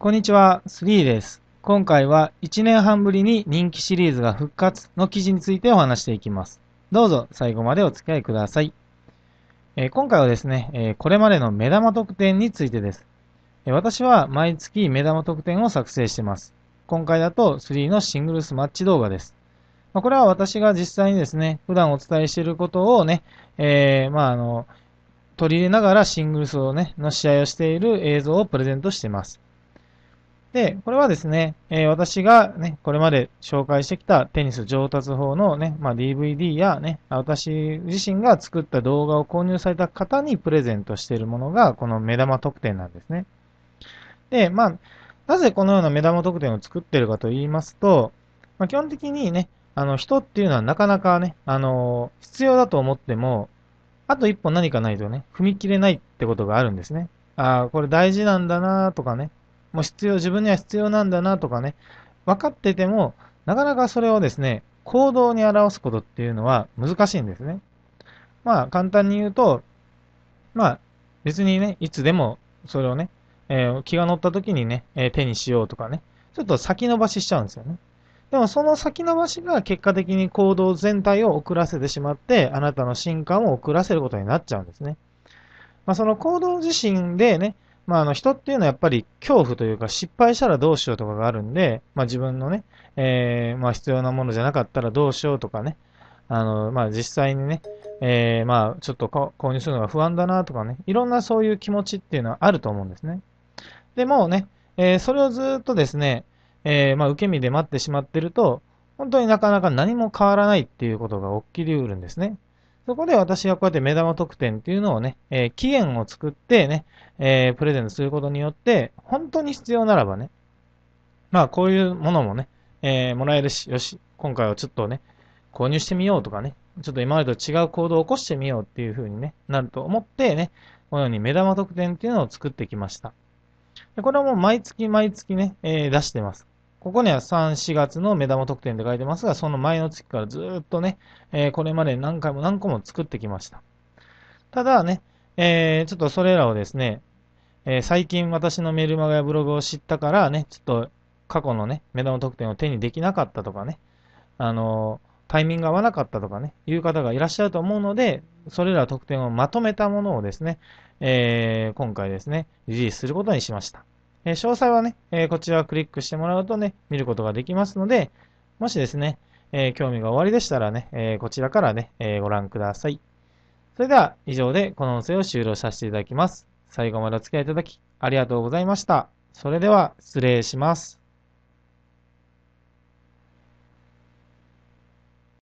こんにちは、3です。今回は1年半ぶりに人気シリーズが復活の記事についてお話していきます。どうぞ最後までお付き合いください。えー、今回はですね、えー、これまでの目玉特典についてです。えー、私は毎月目玉特典を作成してます。今回だと3のシングルスマッチ動画です。まあ、これは私が実際にですね、普段お伝えしていることをね、えまああの、取り入れながらシングルスをね、の試合をしている映像をプレゼントしてます。で、これはですね、えー、私がね、これまで紹介してきたテニス上達法のね、まあ、DVD やね、私自身が作った動画を購入された方にプレゼントしているものが、この目玉特典なんですね。で、まあ、なぜこのような目玉特典を作ってるかと言いますと、まあ、基本的にね、あの、人っていうのはなかなかね、あのー、必要だと思っても、あと一歩何かないとね、踏み切れないってことがあるんですね。ああ、これ大事なんだなとかね、も必要、自分には必要なんだなとかね、分かってても、なかなかそれをですね、行動に表すことっていうのは難しいんですね。まあ、簡単に言うと、まあ、別にね、いつでもそれをね、えー、気が乗った時にね、えー、手にしようとかね、ちょっと先延ばししちゃうんですよね。でもその先延ばしが結果的に行動全体を遅らせてしまって、あなたの進化を遅らせることになっちゃうんですね。まあ、その行動自身でね、まあ、あの人っていうのはやっぱり恐怖というか失敗したらどうしようとかがあるんで、まあ、自分のね、えー、まあ、必要なものじゃなかったらどうしようとかね、あのまあ、実際にね、えー、まあ、ちょっと購入するのが不安だなとかね、いろんなそういう気持ちっていうのはあると思うんですね。でもね、えー、それをずっとですね、えまあ、受け身で待ってしまってると、本当になかなか何も変わらないっていうことが起きりうるんですね。そこで私はこうやって目玉特典っていうのをね、えー、期限を作ってね、えー、プレゼントすることによって、本当に必要ならばね、まあこういうものもね、えー、もらえるし、よし、今回はちょっとね、購入してみようとかね、ちょっと今までと違う行動を起こしてみようっていう風に、ね、なると思ってね、このように目玉特典っていうのを作ってきました。でこれはもう毎月毎月ね、えー、出してます。ここには3、4月の目玉特典って書いてますが、その前の月からずっとね、えー、これまで何回も何個も作ってきました。ただね、えー、ちょっとそれらをですね、えー、最近私のメルマガやブログを知ったからね、ちょっと過去のね、目玉特典を手にできなかったとかね、あのタイミングが合わなかったとかね、いう方がいらっしゃると思うので、それら特典をまとめたものをですね、え今回ですね、リリースすることにしました。え詳細はね、えこちらをクリックしてもらうとね、見ることができますので、もしですね、え興味がおありでしたらね、えこちらからね、えご覧ください。それでは以上でこの音声を終了させていただきます。最後までお付き合いいただきありがとうございました。それでは失礼します。